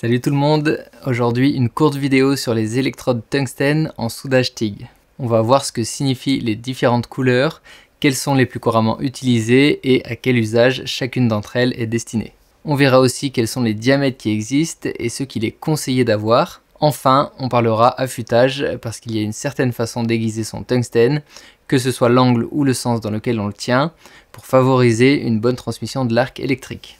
Salut tout le monde, aujourd'hui une courte vidéo sur les électrodes tungstène en soudage TIG. On va voir ce que signifient les différentes couleurs, quelles sont les plus couramment utilisées et à quel usage chacune d'entre elles est destinée. On verra aussi quels sont les diamètres qui existent et ce qu'il est conseillé d'avoir. Enfin, on parlera affûtage parce qu'il y a une certaine façon d'aiguiser son tungstène, que ce soit l'angle ou le sens dans lequel on le tient, pour favoriser une bonne transmission de l'arc électrique.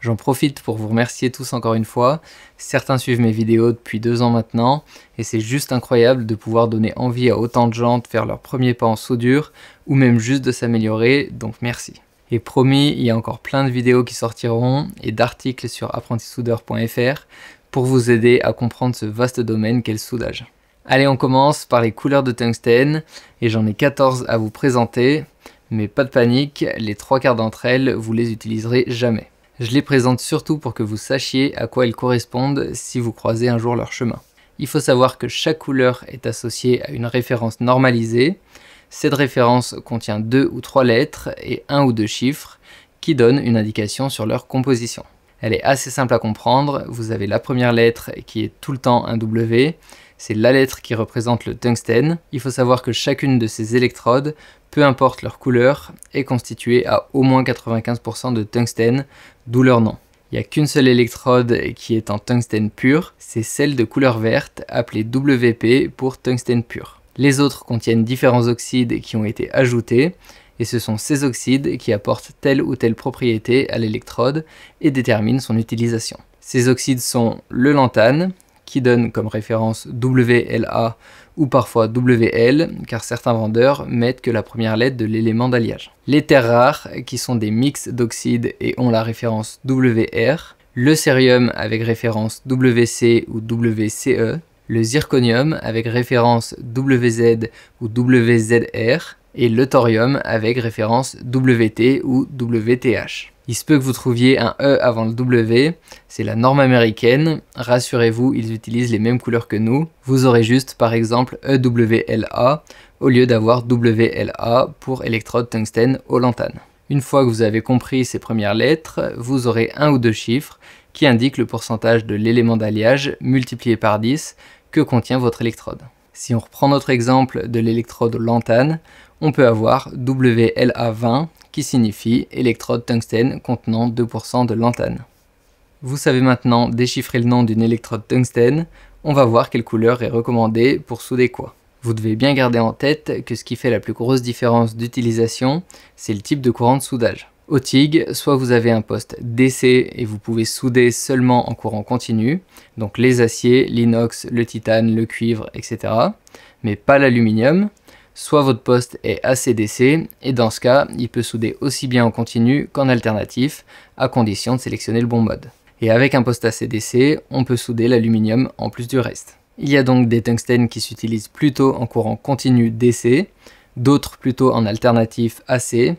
J'en profite pour vous remercier tous encore une fois. Certains suivent mes vidéos depuis deux ans maintenant, et c'est juste incroyable de pouvoir donner envie à autant de gens de faire leur premier pas en soudure, ou même juste de s'améliorer, donc merci. Et promis, il y a encore plein de vidéos qui sortiront, et d'articles sur apprentissoudeur.fr, pour vous aider à comprendre ce vaste domaine qu'est le soudage. Allez, on commence par les couleurs de tungstène, et j'en ai 14 à vous présenter, mais pas de panique, les trois quarts d'entre elles, vous les utiliserez jamais. Je les présente surtout pour que vous sachiez à quoi ils correspondent si vous croisez un jour leur chemin. Il faut savoir que chaque couleur est associée à une référence normalisée. Cette référence contient deux ou trois lettres et un ou deux chiffres qui donnent une indication sur leur composition. Elle est assez simple à comprendre, vous avez la première lettre qui est tout le temps un W, c'est la lettre qui représente le tungstène. Il faut savoir que chacune de ces électrodes, peu importe leur couleur, est constituée à au moins 95% de tungstène, d'où leur nom. Il n'y a qu'une seule électrode qui est en tungstène pur, c'est celle de couleur verte, appelée WP pour tungstène pur. Les autres contiennent différents oxydes qui ont été ajoutés, et ce sont ces oxydes qui apportent telle ou telle propriété à l'électrode et déterminent son utilisation. Ces oxydes sont le lantane, qui donne comme référence WLA ou parfois WL, car certains vendeurs mettent que la première lettre de l'élément d'alliage. Les terres rares, qui sont des mix d'oxydes et ont la référence WR, le cérium avec référence WC ou WCE, le zirconium avec référence WZ ou WZR, et le thorium avec référence WT ou WTH. Il se peut que vous trouviez un E avant le W, c'est la norme américaine. Rassurez-vous, ils utilisent les mêmes couleurs que nous. Vous aurez juste par exemple EWLA au lieu d'avoir WLA pour électrode tungstène au lantane. Une fois que vous avez compris ces premières lettres, vous aurez un ou deux chiffres qui indiquent le pourcentage de l'élément d'alliage multiplié par 10 que contient votre électrode. Si on reprend notre exemple de l'électrode lantane, on peut avoir WLA20 qui signifie électrode tungstène contenant 2% de lanthane. Vous savez maintenant déchiffrer le nom d'une électrode tungstène, on va voir quelle couleur est recommandée pour souder quoi. Vous devez bien garder en tête que ce qui fait la plus grosse différence d'utilisation, c'est le type de courant de soudage. Au TIG, soit vous avez un poste DC et vous pouvez souder seulement en courant continu, donc les aciers, l'inox, le titane, le cuivre, etc., mais pas l'aluminium, soit votre poste est ACDC, et dans ce cas, il peut souder aussi bien en continu qu'en alternatif, à condition de sélectionner le bon mode. Et avec un poste ACDC, on peut souder l'aluminium en plus du reste. Il y a donc des tungstènes qui s'utilisent plutôt en courant continu DC, d'autres plutôt en alternatif AC,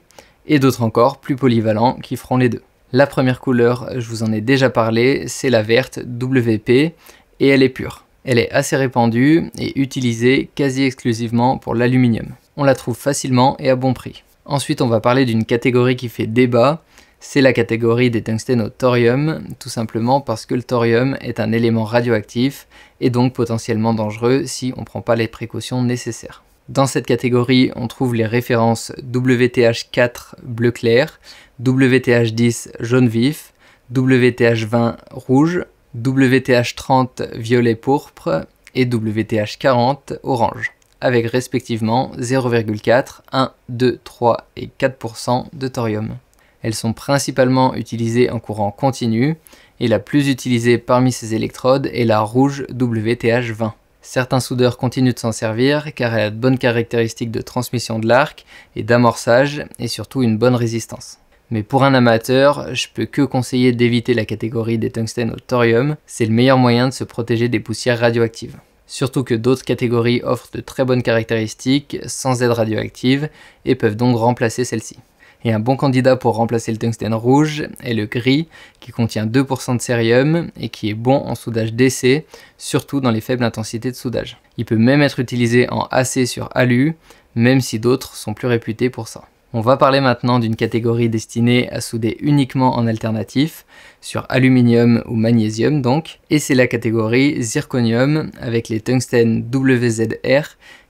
et d'autres encore plus polyvalents qui feront les deux. La première couleur, je vous en ai déjà parlé, c'est la verte WP, et elle est pure. Elle est assez répandue et utilisée quasi exclusivement pour l'aluminium. On la trouve facilement et à bon prix. Ensuite, on va parler d'une catégorie qui fait débat, c'est la catégorie des tungstènes au thorium, tout simplement parce que le thorium est un élément radioactif et donc potentiellement dangereux si on ne prend pas les précautions nécessaires. Dans cette catégorie, on trouve les références WTH4 bleu clair, WTH10 jaune vif, WTH20 rouge WTH30 violet pourpre et WTH40 orange, avec respectivement 0,4, 1, 2, 3 et 4% de thorium. Elles sont principalement utilisées en courant continu, et la plus utilisée parmi ces électrodes est la rouge WTH20. Certains soudeurs continuent de s'en servir car elle a de bonnes caractéristiques de transmission de l'arc et d'amorçage, et surtout une bonne résistance. Mais pour un amateur, je peux que conseiller d'éviter la catégorie des tungstènes au thorium, c'est le meilleur moyen de se protéger des poussières radioactives. Surtout que d'autres catégories offrent de très bonnes caractéristiques sans aide radioactive et peuvent donc remplacer celle-ci. Et un bon candidat pour remplacer le tungstène rouge est le gris, qui contient 2% de cérium et qui est bon en soudage d'essai, surtout dans les faibles intensités de soudage. Il peut même être utilisé en AC sur alu, même si d'autres sont plus réputés pour ça. On va parler maintenant d'une catégorie destinée à souder uniquement en alternatif, sur aluminium ou magnésium donc, et c'est la catégorie zirconium avec les tungstènes WZR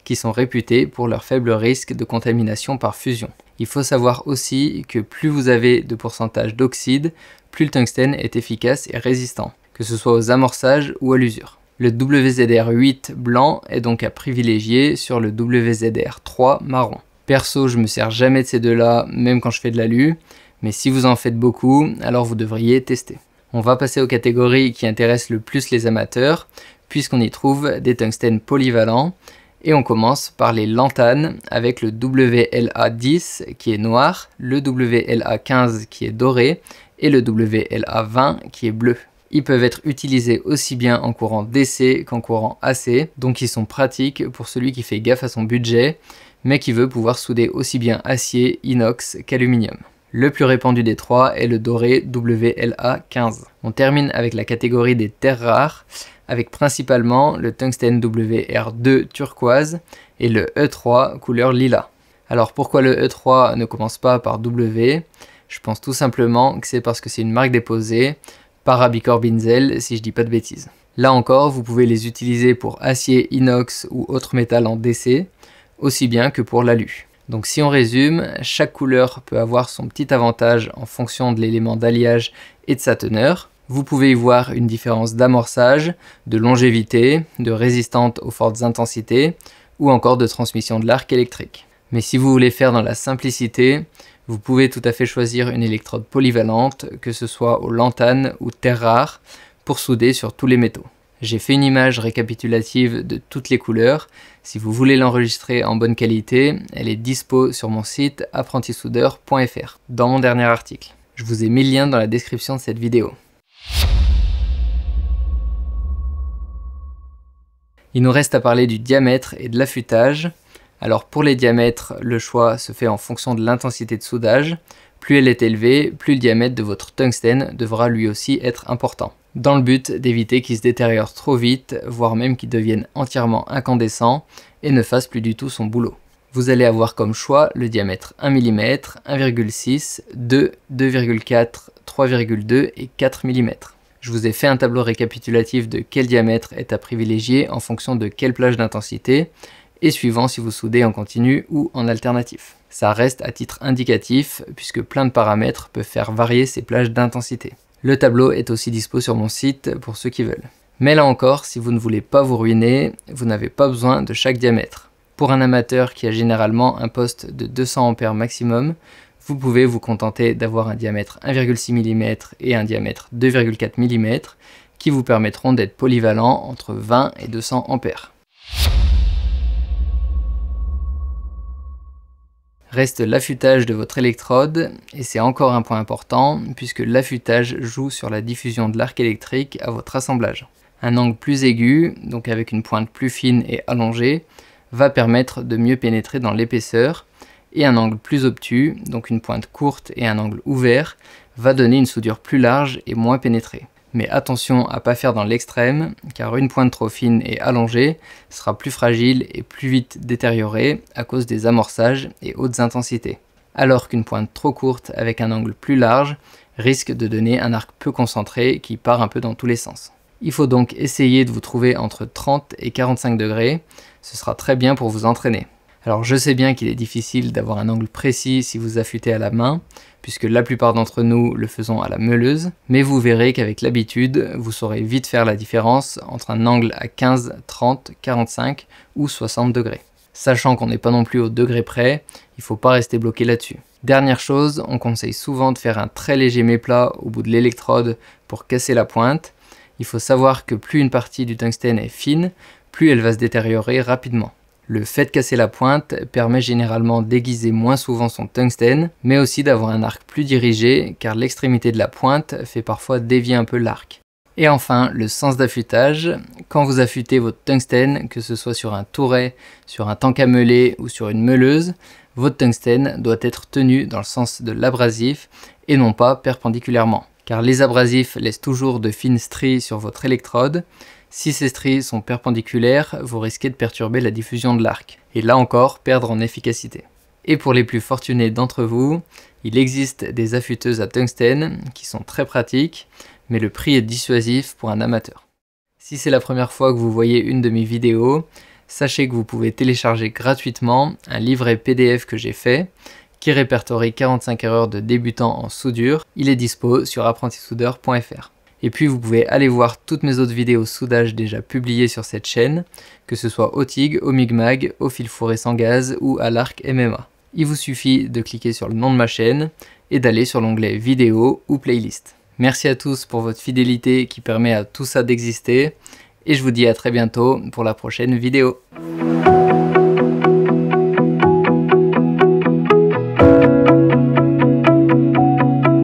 qui sont réputés pour leur faible risque de contamination par fusion. Il faut savoir aussi que plus vous avez de pourcentage d'oxyde, plus le tungstène est efficace et résistant, que ce soit aux amorçages ou à l'usure. Le WZR8 blanc est donc à privilégier sur le WZR3 marron. Perso, je me sers jamais de ces deux-là, même quand je fais de l'alu, mais si vous en faites beaucoup, alors vous devriez tester. On va passer aux catégories qui intéressent le plus les amateurs, puisqu'on y trouve des tungstènes polyvalents, et on commence par les lantanes avec le WLA10 qui est noir, le WLA15 qui est doré et le WLA20 qui est bleu. Ils peuvent être utilisés aussi bien en courant DC qu'en courant AC, donc ils sont pratiques pour celui qui fait gaffe à son budget mais qui veut pouvoir souder aussi bien acier, inox qu'aluminium. Le plus répandu des trois est le doré WLA15. On termine avec la catégorie des terres rares, avec principalement le tungsten WR2 turquoise et le E3 couleur lila. Alors pourquoi le E3 ne commence pas par W Je pense tout simplement que c'est parce que c'est une marque déposée par Abicor Binzel si je dis pas de bêtises. Là encore, vous pouvez les utiliser pour acier, inox ou autre métal en DC, aussi bien que pour l'alu. Donc si on résume, chaque couleur peut avoir son petit avantage en fonction de l'élément d'alliage et de sa teneur. Vous pouvez y voir une différence d'amorçage, de longévité, de résistance aux fortes intensités ou encore de transmission de l'arc électrique. Mais si vous voulez faire dans la simplicité, vous pouvez tout à fait choisir une électrode polyvalente, que ce soit aux lantanes ou terres rares pour souder sur tous les métaux. J'ai fait une image récapitulative de toutes les couleurs. Si vous voulez l'enregistrer en bonne qualité, elle est dispo sur mon site apprentissoudeur.fr, dans mon dernier article. Je vous ai mis le lien dans la description de cette vidéo. Il nous reste à parler du diamètre et de l'affûtage. Alors pour les diamètres, le choix se fait en fonction de l'intensité de soudage. Plus elle est élevée, plus le diamètre de votre tungstène devra lui aussi être important dans le but d'éviter qu'il se détériore trop vite, voire même qu'ils devienne entièrement incandescent et ne fasse plus du tout son boulot. Vous allez avoir comme choix le diamètre 1 mm, 1,6, 2, 2,4, 3,2 et 4 mm. Je vous ai fait un tableau récapitulatif de quel diamètre est à privilégier en fonction de quelle plage d'intensité et suivant si vous soudez en continu ou en alternatif. Ça reste à titre indicatif puisque plein de paramètres peuvent faire varier ces plages d'intensité. Le tableau est aussi dispo sur mon site pour ceux qui veulent. Mais là encore, si vous ne voulez pas vous ruiner, vous n'avez pas besoin de chaque diamètre. Pour un amateur qui a généralement un poste de 200 A maximum, vous pouvez vous contenter d'avoir un diamètre 1,6 mm et un diamètre 2,4 mm qui vous permettront d'être polyvalent entre 20 et 200 A. reste l'affûtage de votre électrode, et c'est encore un point important, puisque l'affûtage joue sur la diffusion de l'arc électrique à votre assemblage. Un angle plus aigu, donc avec une pointe plus fine et allongée, va permettre de mieux pénétrer dans l'épaisseur, et un angle plus obtus, donc une pointe courte et un angle ouvert, va donner une soudure plus large et moins pénétrée. Mais attention à pas faire dans l'extrême, car une pointe trop fine et allongée sera plus fragile et plus vite détériorée à cause des amorçages et hautes intensités. Alors qu'une pointe trop courte avec un angle plus large risque de donner un arc peu concentré qui part un peu dans tous les sens. Il faut donc essayer de vous trouver entre 30 et 45 degrés, ce sera très bien pour vous entraîner. Alors je sais bien qu'il est difficile d'avoir un angle précis si vous affûtez à la main, puisque la plupart d'entre nous le faisons à la meuleuse, mais vous verrez qu'avec l'habitude, vous saurez vite faire la différence entre un angle à 15, 30, 45 ou 60 degrés. Sachant qu'on n'est pas non plus au degré près, il ne faut pas rester bloqué là-dessus. Dernière chose, on conseille souvent de faire un très léger méplat au bout de l'électrode pour casser la pointe. Il faut savoir que plus une partie du tungstène est fine, plus elle va se détériorer rapidement. Le fait de casser la pointe permet généralement d'aiguiser moins souvent son tungsten, mais aussi d'avoir un arc plus dirigé car l'extrémité de la pointe fait parfois dévier un peu l'arc. Et enfin, le sens d'affûtage. Quand vous affûtez votre tungsten, que ce soit sur un touret, sur un tank à meuler ou sur une meuleuse, votre tungsten doit être tenu dans le sens de l'abrasif et non pas perpendiculairement. Car les abrasifs laissent toujours de fines stries sur votre électrode, si ces stries sont perpendiculaires, vous risquez de perturber la diffusion de l'arc, et là encore, perdre en efficacité. Et pour les plus fortunés d'entre vous, il existe des affûteuses à tungstène qui sont très pratiques, mais le prix est dissuasif pour un amateur. Si c'est la première fois que vous voyez une de mes vidéos, sachez que vous pouvez télécharger gratuitement un livret PDF que j'ai fait qui répertorie 45 erreurs de débutants en soudure. Il est dispo sur apprentissoudeur.fr et puis vous pouvez aller voir toutes mes autres vidéos soudage déjà publiées sur cette chaîne, que ce soit au TIG, au MIGMAG, au fil fourré sans gaz ou à l'arc MMA. Il vous suffit de cliquer sur le nom de ma chaîne et d'aller sur l'onglet vidéo ou playlist. Merci à tous pour votre fidélité qui permet à tout ça d'exister et je vous dis à très bientôt pour la prochaine vidéo.